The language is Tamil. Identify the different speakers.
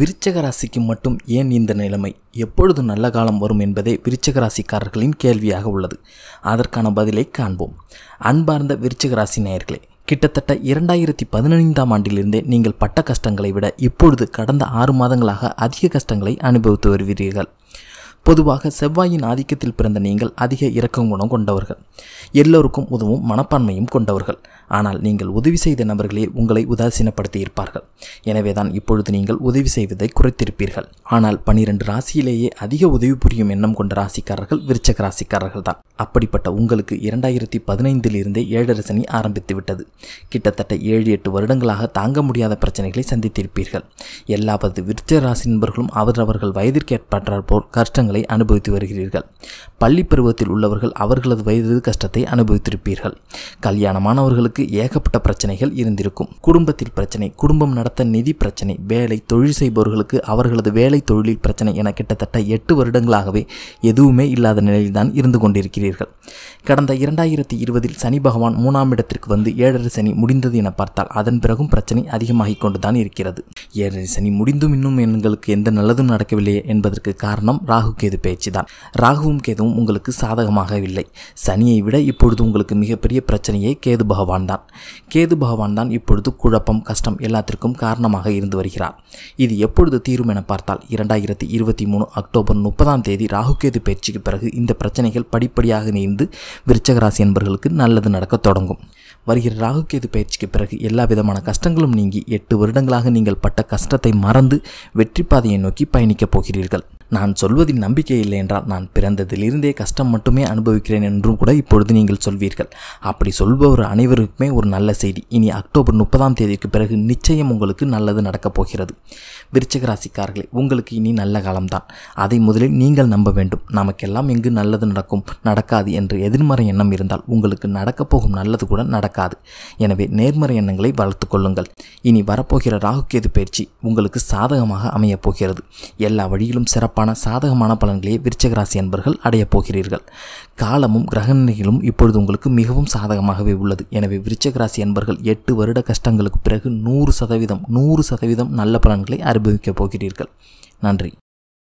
Speaker 1: விருச்சக ராசிக்கு மட்டும் ஏன் இந்த நிலைமை எப்பொழுது நல்ல காலம் வரும் என்பதே விருச்சக ராசிக்காரர்களின் கேள்வியாக உள்ளது அதற்கான பதிலை காண்போம் அன்பார்ந்த விருச்சக ராசி நேயர்களே கிட்டத்தட்ட இரண்டாயிரத்தி பதினைந்தாம் ஆண்டிலிருந்தே நீங்கள் பட்ட கஷ்டங்களை விட இப்பொழுது கடந்த ஆறு மாதங்களாக அதிக கஷ்டங்களை அனுபவித்து வருகிறீர்கள் பொதுவாக செவ்வாயின் ஆதிக்கத்தில் பிறந்த நீங்கள் அதிக இறக்கம் குணம் கொண்டவர்கள் எல்லோருக்கும் உதவும் மனப்பான்மையும் கொண்டவர்கள் ஆனால் நீங்கள் உதவி செய்த நபர்களே உங்களை உதாசீனப்படுத்தி இருப்பார்கள் எனவேதான் இப்பொழுது நீங்கள் உதவி செய்வதை குறைத்திருப்பீர்கள் ஆனால் பனிரெண்டு ராசியிலேயே அதிக உதவி புரியும் எண்ணம் கொண்ட ராசிக்காரர்கள் விருச்சக ராசிக்காரர்கள் தான் அப்படிப்பட்ட உங்களுக்கு இரண்டாயிரத்தி பதினைந்தில் ஏழரை சனி ஆரம்பித்து விட்டது கிட்டத்தட்ட ஏழு எட்டு வருடங்களாக தாங்க முடியாத பிரச்சனைகளை சந்தித்திருப்பீர்கள் எல்லாவது விருச்ச ராசி நண்பர்களும் அவரவர்கள் வயதிற்கேற்பற்றால் போல் கஷ்டங்களை அனுபவித்து வருகிறீர்கள் பள்ளி பருவத்தில் உள்ளவர்கள் அவர்களது வயது கஷ்டத்தை கஷ்டத்தை அனுபவித்திருப்பீர்கள் கல்யாணமானவர்களுக்கு ஏகப்பட்ட பிரச்சனைகள் இருந்திருக்கும் குடும்பத்தில் பிரச்சனை குடும்பம் நடத்த நிதி பிரச்சனை வேலை தொழில் செய்பவர்களுக்கு அவர்களது வேலை தொழிலில் பிரச்சனை என கிட்டத்தட்ட எட்டு வருடங்களாகவே எதுவுமே இல்லாத நிலையில்தான் இருந்து கொண்டிருக்கிறீர்கள் கடந்த இரண்டாயிரத்தி இருபதில் சனி பகவான் மூணாம் இடத்திற்கு வந்து ஏழரை சனி முடிந்தது என பார்த்தால் அதன் பிறகும் பிரச்சனை அதிகமாகி கொண்டுதான் இருக்கிறது ஏழரை சனி முடிந்தும் இன்னும் எங்களுக்கு எந்த நல்லதும் நடக்கவில்லையே என்பதற்கு காரணம் ராகு கேது பேச்சுதான் ராகுவும் கேதுவும் உங்களுக்கு சாதகமாக இல்லை சனியை விட இப்பொழுது உங்களுக்கு மிகப்பெரிய பிரச்சனையே கேது பகவான் தான் கேது பகவான் தான் இப்பொழுது குழப்பம் கஷ்டம் எல்லாத்திற்கும் காரணமாக இருந்து வருகிறார் இது எப்பொழுது தீரும் என பார்த்தால் இரண்டாயிரத்தி இருபத்தி மூணு அக்டோபர் முப்பதாம் தேதி ராகுகேது பயிற்சிக்கு பிறகு இந்த பிரச்சனைகள் படிப்படியாக நீந்து விருச்சகராசி என்பர்களுக்கு நல்லது நடக்க தொடங்கும் வருகிற ராகுகேது பயிற்சிக்கு பிறகு எல்லா விதமான கஷ்டங்களும் நீங்கி எட்டு வருடங்களாக நீங்கள் பட்ட கஷ்டத்தை மறந்து வெற்றி பாதையை நோக்கி பயணிக்கப் போகிறீர்கள் நான் சொல்வதில் நம்பிக்கை இல்லை என்றால் நான் பிறந்ததிலிருந்தே கஷ்டம் மட்டுமே அனுபவிக்கிறேன் என்றும் கூட இப்பொழுது நீங்கள் சொல்வீர்கள் அப்படி சொல்பவர் அனைவருக்குமே ஒரு நல்ல செய்தி இனி அக்டோபர் முப்பதாம் தேதிக்கு பிறகு நிச்சயம் உங்களுக்கு நல்லது நடக்கப் போகிறது விருச்சக ராசிக்காரர்களே உங்களுக்கு இனி நல்ல காலம்தான் அதை முதலில் நீங்கள் நம்ப வேண்டும் நமக்கெல்லாம் எங்கு நல்லது நடக்கும் நடக்காது என்று எதிர்மறை எண்ணம் இருந்தால் உங்களுக்கு நடக்கப் போகும் நல்லது கூட நடக்காது எனவே நேர்மறை எண்ணங்களை வளர்த்து கொள்ளுங்கள் இனி வரப்போகிற ராகுகேது பயிற்சி உங்களுக்கு சாதகமாக அமையப் போகிறது எல்லா வழியிலும் சிறப்பு சிறப்பான சாதகமான பலன்களை விருச்சகராசி அன்பர்கள் அடையப் போகிறீர்கள் காலமும் கிரகநிலைகளும் இப்பொழுது உங்களுக்கு மிகவும் சாதகமாகவே உள்ளது எனவே ராசி அன்பர்கள் எட்டு வருட கஷ்டங்களுக்கு பிறகு நூறு சதவீதம் நூறு சதவீதம் நல்ல பலன்களை அனுபவிக்கப் போகிறீர்கள் நன்றி